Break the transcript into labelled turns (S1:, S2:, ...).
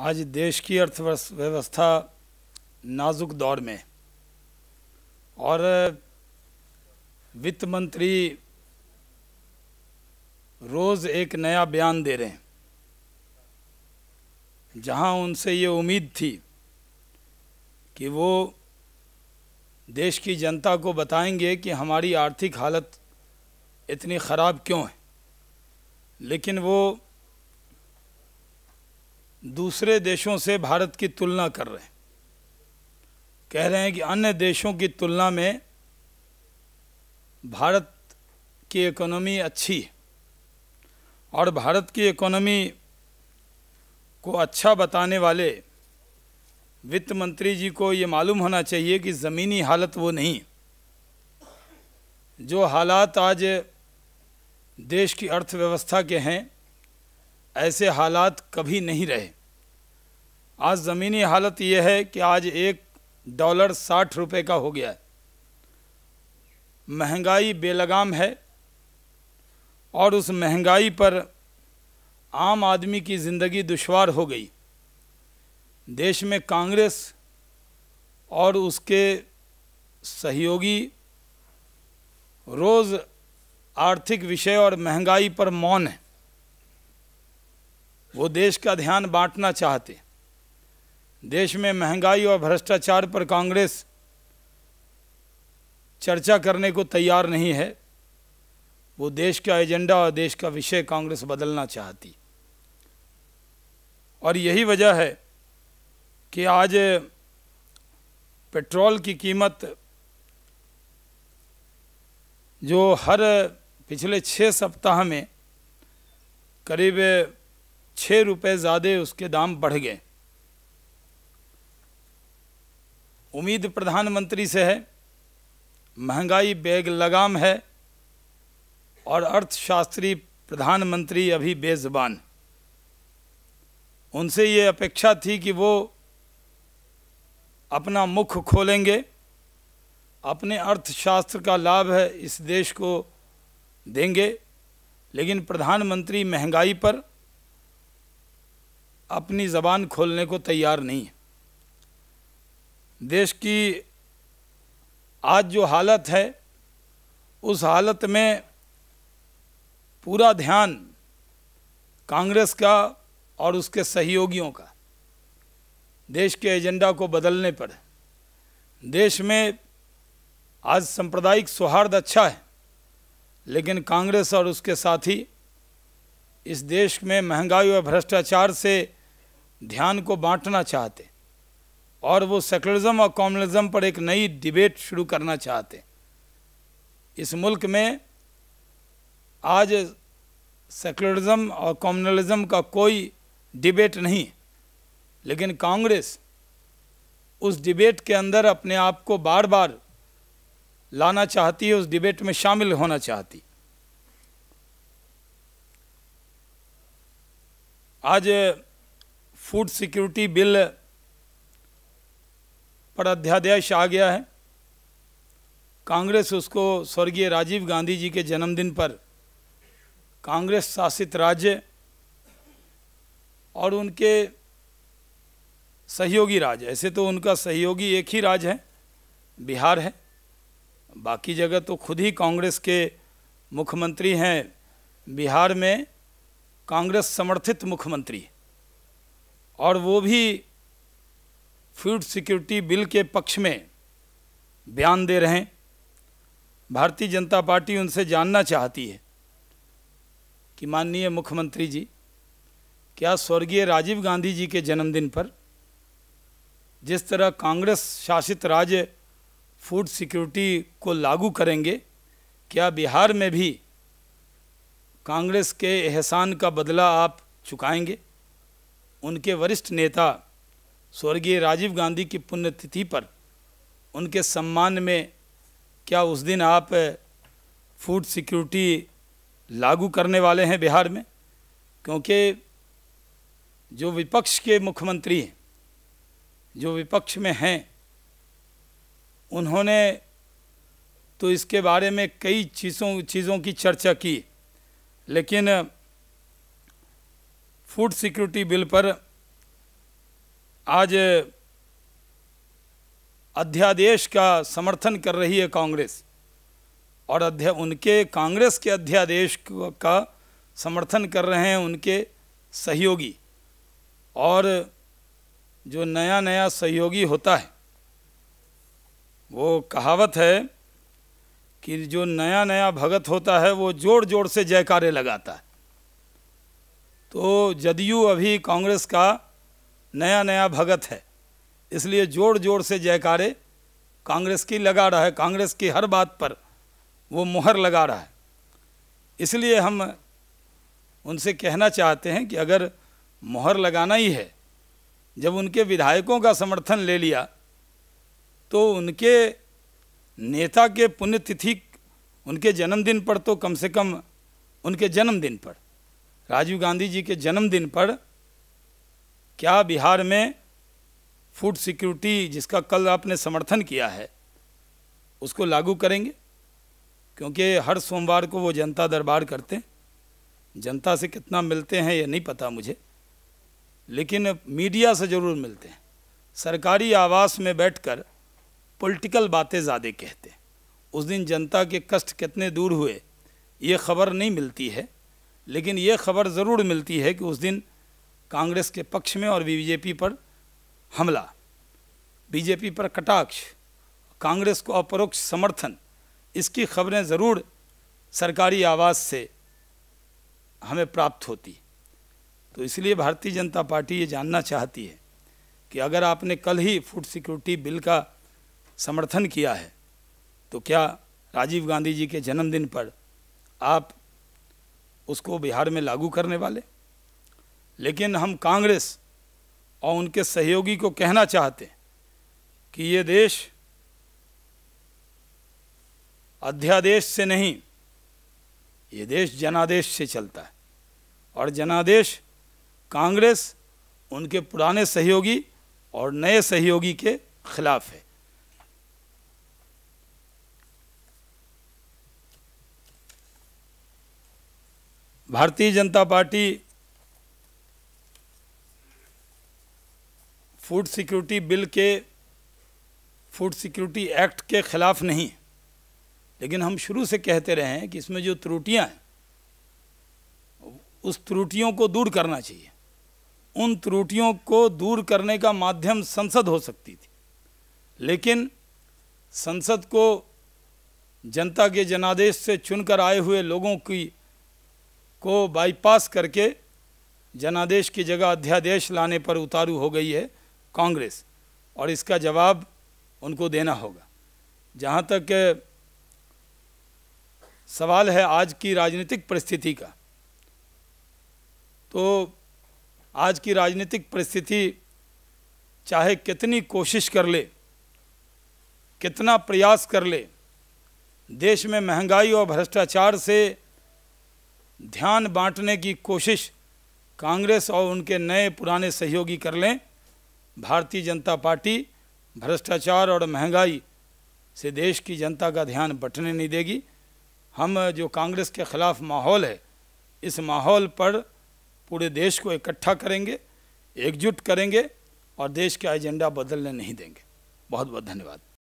S1: आज देश की अर्थव्यवस्था नाजुक दौर में और वित्त मंत्री रोज़ एक नया बयान दे रहे हैं जहां उनसे ये उम्मीद थी कि वो देश की जनता को बताएंगे कि हमारी आर्थिक हालत इतनी ख़राब क्यों है लेकिन वो दूसरे देशों से भारत की तुलना कर रहे हैं कह रहे हैं कि अन्य देशों की तुलना में भारत की इकोनॉमी अच्छी है और भारत की इकोनॉमी को अच्छा बताने वाले वित्त मंत्री जी को ये मालूम होना चाहिए कि ज़मीनी हालत वो नहीं जो हालात आज देश की अर्थव्यवस्था के हैं ऐसे हालात कभी नहीं रहे आज ज़मीनी हालत यह है कि आज एक डॉलर साठ रुपए का हो गया है महंगाई बेलगाम है और उस महंगाई पर आम आदमी की ज़िंदगी दुशवार हो गई देश में कांग्रेस और उसके सहयोगी रोज़ आर्थिक विषय और महंगाई पर मौन है वो देश का ध्यान बांटना चाहते देश में महंगाई और भ्रष्टाचार पर कांग्रेस चर्चा करने को तैयार नहीं है वो देश का एजेंडा और देश का विषय कांग्रेस बदलना चाहती और यही वजह है कि आज पेट्रोल की कीमत जो हर पिछले छः सप्ताह में करीब छः रुपये ज़्यादा उसके दाम बढ़ गए उम्मीद प्रधानमंत्री से है महंगाई बेग लगाम है और अर्थशास्त्री प्रधानमंत्री अभी बेज़बान उनसे ये अपेक्षा थी कि वो अपना मुख खोलेंगे अपने अर्थशास्त्र का लाभ है इस देश को देंगे लेकिन प्रधानमंत्री महंगाई पर अपनी ज़बान खोलने को तैयार नहीं है देश की आज जो हालत है उस हालत में पूरा ध्यान कांग्रेस का और उसके सहयोगियों का देश के एजेंडा को बदलने पर है देश में आज सांप्रदायिक सौहार्द अच्छा है लेकिन कांग्रेस और उसके साथी इस देश में महंगाई और भ्रष्टाचार से ध्यान को बांटना चाहते और वो सेकुलरिज्म और कॉम्युनिज्म पर एक नई डिबेट शुरू करना चाहते इस मुल्क में आज सेकुलरिज्म और कॉम्युनलिज्म का कोई डिबेट नहीं लेकिन कांग्रेस उस डिबेट के अंदर अपने आप को बार बार लाना चाहती है उस डिबेट में शामिल होना चाहती आज फूड सिक्योरिटी बिल पर अध्यादेश आ गया है कांग्रेस उसको स्वर्गीय राजीव गांधी जी के जन्मदिन पर कांग्रेस शासित राज्य और उनके सहयोगी राज्य ऐसे तो उनका सहयोगी एक ही राज्य है बिहार है बाकी जगह तो खुद ही कांग्रेस के मुख्यमंत्री हैं बिहार में कांग्रेस समर्थित मुख्यमंत्री और वो भी फूड सिक्योरिटी बिल के पक्ष में बयान दे रहे हैं भारतीय जनता पार्टी उनसे जानना चाहती है कि माननीय मुख्यमंत्री जी क्या स्वर्गीय राजीव गांधी जी के जन्मदिन पर जिस तरह कांग्रेस शासित राज्य फूड सिक्योरिटी को लागू करेंगे क्या बिहार में भी कांग्रेस के एहसान का बदला आप चुकाएंगे उनके वरिष्ठ नेता स्वर्गीय राजीव गांधी की पुण्यतिथि पर उनके सम्मान में क्या उस दिन आप फूड सिक्योरिटी लागू करने वाले हैं बिहार में क्योंकि जो विपक्ष के मुख्यमंत्री हैं जो विपक्ष में हैं उन्होंने तो इसके बारे में कई चीज़ों चीज़ों की चर्चा की लेकिन फूड सिक्योरिटी बिल पर आज अध्यादेश का समर्थन कर रही है कांग्रेस और अध्या उनके कांग्रेस के अध्यादेश का समर्थन कर रहे हैं उनके सहयोगी और जो नया नया सहयोगी होता है वो कहावत है कि जो नया नया भगत होता है वो जोर जोर से जयकारे लगाता है तो जदयू अभी कांग्रेस का नया नया भगत है इसलिए जोर जोर से जयकारे कांग्रेस की लगा रहा है कांग्रेस की हर बात पर वो मुहर लगा रहा है इसलिए हम उनसे कहना चाहते हैं कि अगर मुहर लगाना ही है जब उनके विधायकों का समर्थन ले लिया तो उनके नेता के पुण्यतिथि उनके जन्मदिन पर तो कम से कम उनके जन्मदिन पर राजीव गांधी जी के जन्मदिन पर क्या बिहार में फूड सिक्योरिटी जिसका कल आपने समर्थन किया है उसको लागू करेंगे क्योंकि हर सोमवार को वो जनता दरबार करते हैं जनता से कितना मिलते हैं ये नहीं पता मुझे लेकिन मीडिया से ज़रूर मिलते हैं सरकारी आवास में बैठकर पॉलिटिकल बातें ज़्यादा कहते हैं उस दिन जनता के कष्ट कितने दूर हुए ये खबर नहीं मिलती है लेकिन ये खबर ज़रूर मिलती है कि उस दिन कांग्रेस के पक्ष में और बीजेपी पर हमला बीजेपी पर कटाक्ष कांग्रेस को अपरोक्ष समर्थन इसकी खबरें ज़रूर सरकारी आवाज़ से हमें प्राप्त होती तो इसलिए भारतीय जनता पार्टी ये जानना चाहती है कि अगर आपने कल ही फूड सिक्योरिटी बिल का समर्थन किया है तो क्या राजीव गांधी जी के जन्मदिन पर आप उसको बिहार में लागू करने वाले लेकिन हम कांग्रेस और उनके सहयोगी को कहना चाहते हैं कि ये देश अध्यादेश से नहीं ये देश जनादेश से चलता है और जनादेश कांग्रेस उनके पुराने सहयोगी और नए सहयोगी के खिलाफ है Bharatiya Janata Party food security bill के फूड सिक्योरिटी एक्ट के ख़िलाफ़ नहीं लेकिन हम शुरू से कहते रहे हैं कि इसमें जो त्रुटियां हैं उस त्रुटियों को दूर करना चाहिए उन त्रुटियों को दूर करने का माध्यम संसद हो सकती थी लेकिन संसद को जनता के जनादेश से चुनकर आए हुए लोगों की को बाईपास करके जनादेश की जगह अध्यादेश लाने पर उतारू हो गई है कांग्रेस और इसका जवाब उनको देना होगा जहाँ तक सवाल है आज की राजनीतिक परिस्थिति का तो आज की राजनीतिक परिस्थिति चाहे कितनी कोशिश कर ले कितना प्रयास कर ले देश में महंगाई और भ्रष्टाचार से ध्यान बांटने की कोशिश कांग्रेस और उनके नए पुराने सहयोगी कर लें भारतीय जनता पार्टी भ्रष्टाचार और महंगाई से देश की जनता का ध्यान बटने नहीं देगी हम जो कांग्रेस के ख़िलाफ़ माहौल है इस माहौल पर पूरे देश को इकट्ठा करेंगे एकजुट करेंगे और देश का एजेंडा बदलने नहीं देंगे बहुत बहुत धन्यवाद